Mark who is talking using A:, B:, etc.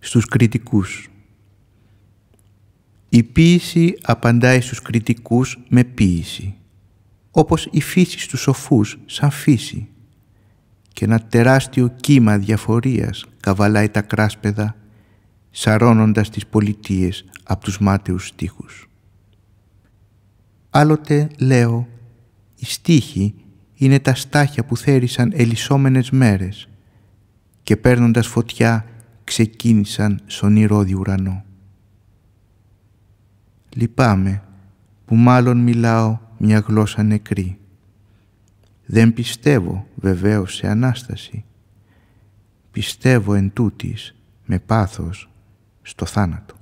A: στους κριτικούς. Η ποίηση απαντάει στους κριτικούς με ποίηση, όπως η φύση στους σοφούς σαν φύση. Και ένα τεράστιο κύμα διαφορίας καβαλάει τα κράσπεδα, σαρώνοντας τις πολιτείες από τους μάταιους στίχους. Άλλοτε λέω, οι στίχοι είναι τα στάχια που θέρισαν ελισσόμενες μέρες και παίρνοντας φωτιά ξεκίνησαν στον ηρώδη ουρανό. Λυπάμαι που μάλλον μιλάω μια γλώσσα νεκρή. Δεν πιστεύω βεβαίως σε Ανάσταση. Πιστεύω εν τούτης, με πάθος στο θάνατο.